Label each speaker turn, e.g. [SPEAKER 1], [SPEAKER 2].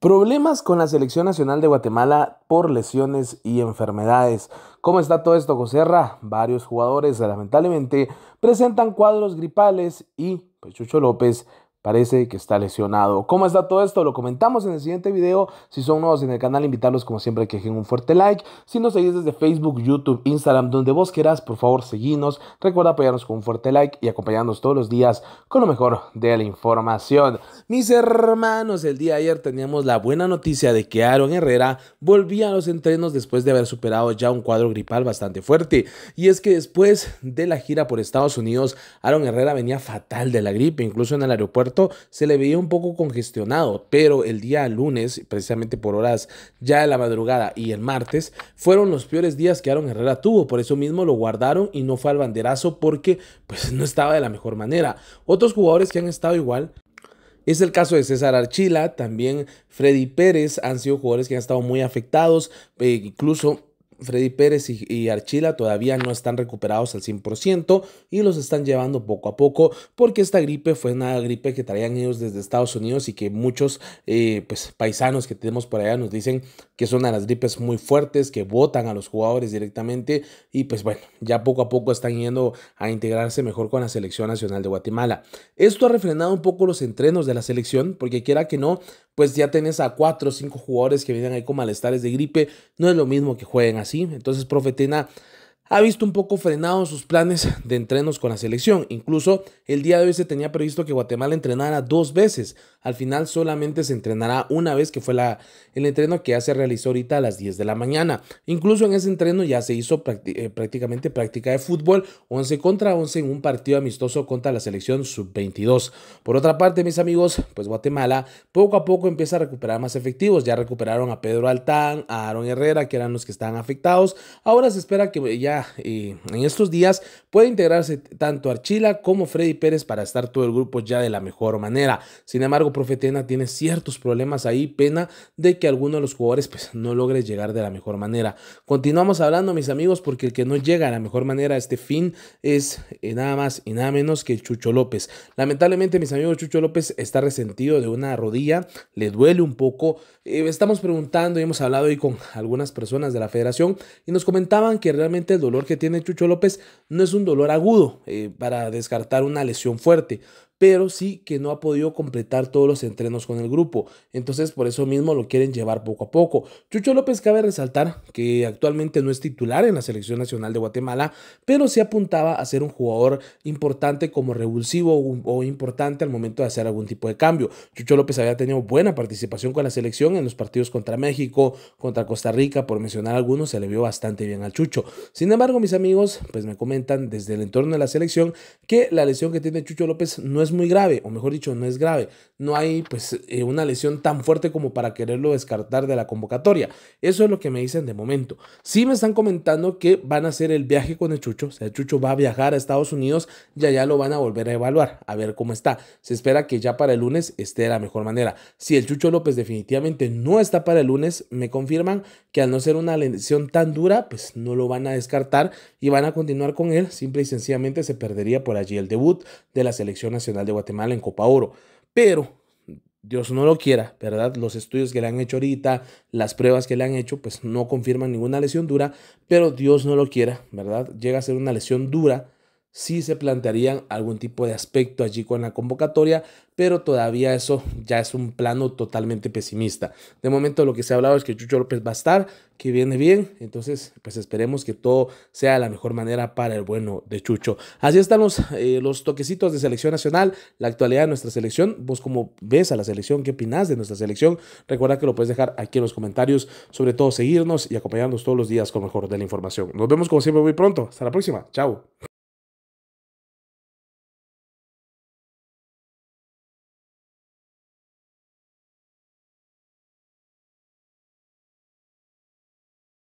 [SPEAKER 1] Problemas con la selección nacional de Guatemala por lesiones y enfermedades. ¿Cómo está todo esto, Coserra? Varios jugadores lamentablemente presentan cuadros gripales y pues, Chucho López parece que está lesionado. ¿Cómo está todo esto? Lo comentamos en el siguiente video. Si son nuevos en el canal, invitarlos como siempre a que dejen un fuerte like. Si nos seguís desde Facebook, YouTube, Instagram, donde vos quieras, por favor, seguinos. Recuerda apoyarnos con un fuerte like y acompañarnos todos los días con lo mejor de la información. Mis hermanos, el día ayer teníamos la buena noticia de que Aaron Herrera volvía a los entrenos después de haber superado ya un cuadro gripal bastante fuerte. Y es que después de la gira por Estados Unidos, Aaron Herrera venía fatal de la gripe, incluso en el aeropuerto se le veía un poco congestionado, pero el día lunes, precisamente por horas ya de la madrugada y el martes, fueron los peores días que Aaron Herrera tuvo. Por eso mismo lo guardaron y no fue al banderazo porque pues no estaba de la mejor manera. Otros jugadores que han estado igual es el caso de César Archila, también Freddy Pérez han sido jugadores que han estado muy afectados, eh, incluso Freddy Pérez y, Archila todavía no están recuperados al 100% y los están llevando poco a poco porque esta gripe fue una gripe que traían ellos desde Estados Unidos y que muchos eh, pues, paisanos que tenemos por allá nos dicen que son a las gripes muy fuertes, que votan a los jugadores directamente y pues bueno, ya poco a poco están yendo a integrarse mejor con la selección nacional de Guatemala. Esto ha refrenado un poco los entrenos de la selección porque quiera que no, pues ya tenés a cuatro o cinco jugadores que vienen ahí con malestares de gripe, no es lo mismo que jueguen así entonces, profetena ha visto un poco frenados sus planes de entrenos con la selección. Incluso el día de hoy se tenía previsto que Guatemala entrenara dos veces. Al final solamente se entrenará una vez, que fue la, el entreno que ya se realizó ahorita a las 10 de la mañana. Incluso en ese entreno ya se hizo eh, prácticamente práctica de fútbol 11 contra 11 en un partido amistoso contra la selección sub-22. Por otra parte, mis amigos, pues Guatemala poco a poco empieza a recuperar más efectivos. Ya recuperaron a Pedro Altán, a Aaron Herrera, que eran los que estaban afectados. Ahora se espera que ya en estos días, puede integrarse tanto Archila como Freddy Pérez para estar todo el grupo ya de la mejor manera. Sin embargo, Profetena tiene ciertos problemas ahí, pena de que alguno de los jugadores pues, no logre llegar de la mejor manera. Continuamos hablando, mis amigos, porque el que no llega de la mejor manera a este fin es eh, nada más y nada menos que Chucho López. Lamentablemente, mis amigos, Chucho López está resentido de una rodilla, le duele un poco. Eh, estamos preguntando y hemos hablado hoy con algunas personas de la federación y nos comentaban que realmente dolor que tiene Chucho López no es un dolor agudo eh, para descartar una lesión fuerte, pero sí que no ha podido completar todos los entrenos con el grupo. Entonces por eso mismo lo quieren llevar poco a poco. Chucho López cabe resaltar que actualmente no es titular en la selección nacional de Guatemala, pero se apuntaba a ser un jugador importante como revulsivo o importante al momento de hacer algún tipo de cambio. Chucho López había tenido buena participación con la selección en los partidos contra México, contra Costa Rica, por mencionar algunos, se le vio bastante bien al Chucho. Sin embargo, mis amigos, pues me comentan desde el entorno de la selección que la lesión que tiene Chucho López no es muy grave, o mejor dicho, no es grave. No hay pues eh, una lesión tan fuerte como para quererlo descartar de la convocatoria. Eso es lo que me dicen de momento. Sí me están comentando que van a hacer el viaje con el Chucho, o sea, el Chucho va a viajar a Estados Unidos y allá lo van a volver a evaluar, a ver cómo está. Se espera que ya para el lunes esté de la mejor manera. Si el Chucho López definitivamente no está para el lunes, me confirman que al no ser una lesión tan dura, pues no lo van a descartar y van a continuar con él. Simple y sencillamente se perdería por allí el debut de la selección nacional de Guatemala en Copa Oro. Pero, Dios no lo quiera, ¿verdad? Los estudios que le han hecho ahorita, las pruebas que le han hecho, pues no confirman ninguna lesión dura, pero Dios no lo quiera, ¿verdad? Llega a ser una lesión dura si se plantearían algún tipo de aspecto allí con la convocatoria, pero todavía eso ya es un plano totalmente pesimista. De momento lo que se ha hablado es que Chucho López va a estar, que viene bien, entonces pues esperemos que todo sea de la mejor manera para el bueno de Chucho. Así están los, eh, toquecitos de selección nacional, la actualidad de nuestra selección, vos como ves a la selección, qué opinás de nuestra selección, recuerda que lo puedes dejar aquí en los comentarios, sobre todo seguirnos y acompañarnos todos los días con mejor de la información. Nos vemos como siempre muy pronto, hasta la próxima, chao.